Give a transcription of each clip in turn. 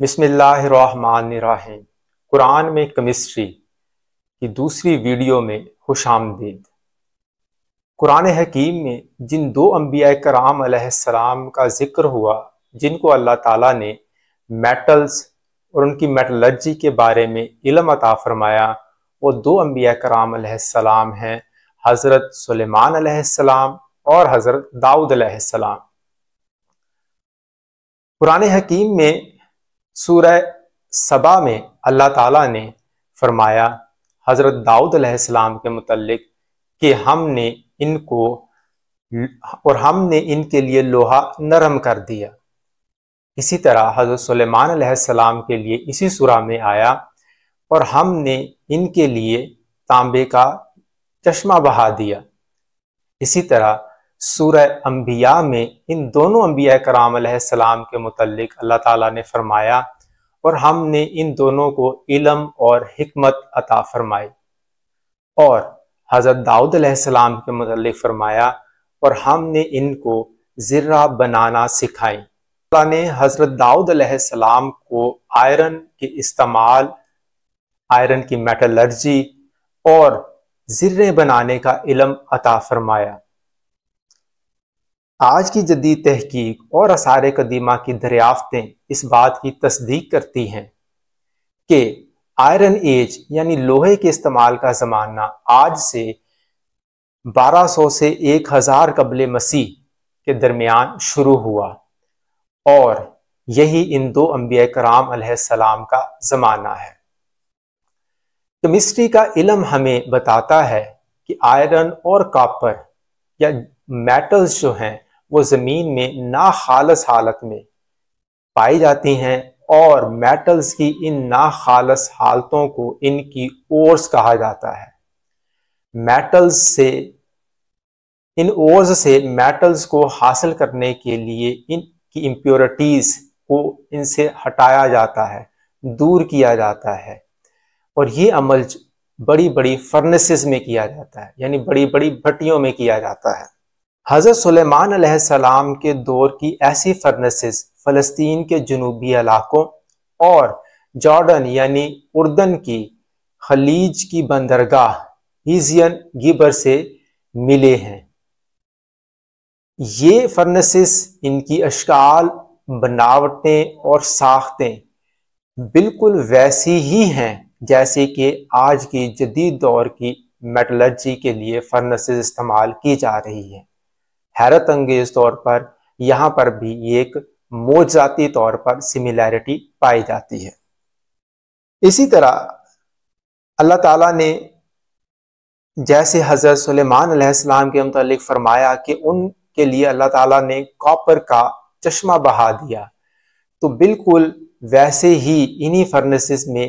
बिसमीम कुरान में कमिस्ट्री की दूसरी वीडियो में खुश आमदीद कुरान हकीम में जिन दो अम्बिया कराम सलाम का जिक्र हुआ जिनको अल्लाह ताला ने मेटल्स और उनकी मेटलर्जी के बारे में इलम अता फरमाया वो दो अम्बिया कराम सलाम हैं हज़रत सलेमान सलाम और हज़रत दाऊद सलाम कुरान हकीम में सूरह सबा में अल्लाह ताला ने फरमाया हज़रत दाऊद अलैहिस्सलाम के मतलब कि हमने इनको और हमने इनके लिए लोहा नरम कर दिया इसी तरह हज़रत सुलेमान अलैहिस्सलाम के लिए इसी सुरा में आया और हमने इनके लिए तांबे का चश्मा बहा दिया इसी तरह सूरह अम्बिया में इन दोनों अम्बिया कराम सलाम के मतलब अल्लाह ताला ने फरमाया और हमने इन दोनों को इलम और हमत अता फरमाई और हज़रत दाऊद सलाम के मतलब फरमाया और हमने इनको ज़र्रा बनाना सिखाई अल्लाह ने हज़रत दाऊद सलाम को आयरन के इस्तेमाल आयरन की मेटलर्जी और ज़र्रे बनाने का इलम अता फरमाया आज की जदी तहकीक और आसार कदीमा की दरियाफ्तें इस बात की तस्दीक करती हैं कि आयरन एज यानी लोहे के इस्तेमाल का ज़माना आज से 1200 से 1000 कबल मसीह के दरमियान शुरू हुआ और यही इन दो अम्बिया कराम सलाम का ज़माना है केमिस्ट्री का इलम हमें बताता है कि आयरन और कापर या मेटल्स जो हैं वो ज़मीन में ना खालस हालत में पाई जाती हैं और मेटल्स की इन ना खालस हालतों को इनकी ओर्स कहा जाता है मेटल्स से इन ओर्स से मेटल्स को हासिल करने के लिए इनकी इम्प्योरिटीज़ को इनसे हटाया जाता है दूर किया जाता है और ये अमल बड़ी बड़ी फर्नेसेस में किया जाता है यानी बड़ी बड़ी भट्टियों में किया जाता है हज़रत सलेमान सलाम के दौर की ऐसी फर्नेसेस फ़लस्तीन के जनूबी इलाकों और जॉर्डन यानी उर्दन की खलीज की बंदरगाह हीजियन गिबर से मिले हैं ये फर्नेसेस इनकी अशकाल बनावटें और साख्तें बिल्कुल वैसी ही हैं जैसे कि आज की जदीद दौर की मेटलर्जी के लिए फर्नेसेस इस्तेमाल की जा रही है हैरत अंगेज तौर पर यहां पर भी एक मोजाती तौर पर सिमिलैरिटी पाई जाती है इसी तरह अल्लाह ताला ने जैसे हज़रत सुलेमान अलैहिस्सलाम के मतलब फरमाया कि उनके लिए अल्लाह ताला ने कॉपर का चश्मा बहा दिया तो बिल्कुल वैसे ही इन्हीं फर्नेसेस में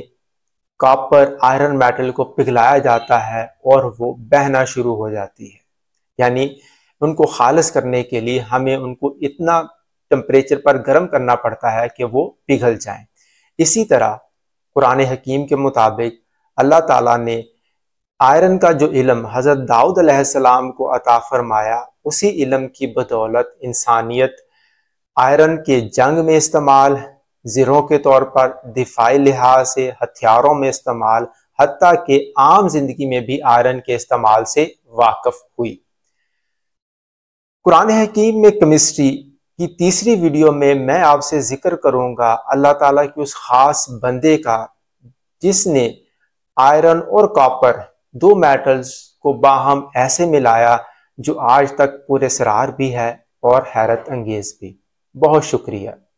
कॉपर आयरन मेटल को पिघलाया जाता है और वो बहना शुरू हो जाती है यानी उनको खालस करने के लिए हमें उनको इतना टेम्परेचर पर गर्म करना पड़ता है कि वो पिघल जाएं। इसी तरह कुरान हकीम के मुताबिक अल्लाह ताला ने आयरन का जो इलम हज़रत दाऊद अलैहिस्सलाम को अता फरमाया उसी इलम की बदौलत इंसानियत आयरन के जंग में इस्तेमाल ज़रों के तौर पर दिफाई लिहाज से हथियारों में इस्तेमाल हती के आम ज़िंदगी में भी आयरन के इस्तेमाल से वाकफ़ हुई कुरान हकीम में केमिस्ट्री की तीसरी वीडियो में मैं आपसे जिक्र करूंगा अल्लाह ताला के उस खास बंदे का जिसने आयरन और कॉपर दो मेटल्स को बाहम ऐसे मिलाया जो आज तक पूरे सरार भी है और हैरत अंगेज भी बहुत शुक्रिया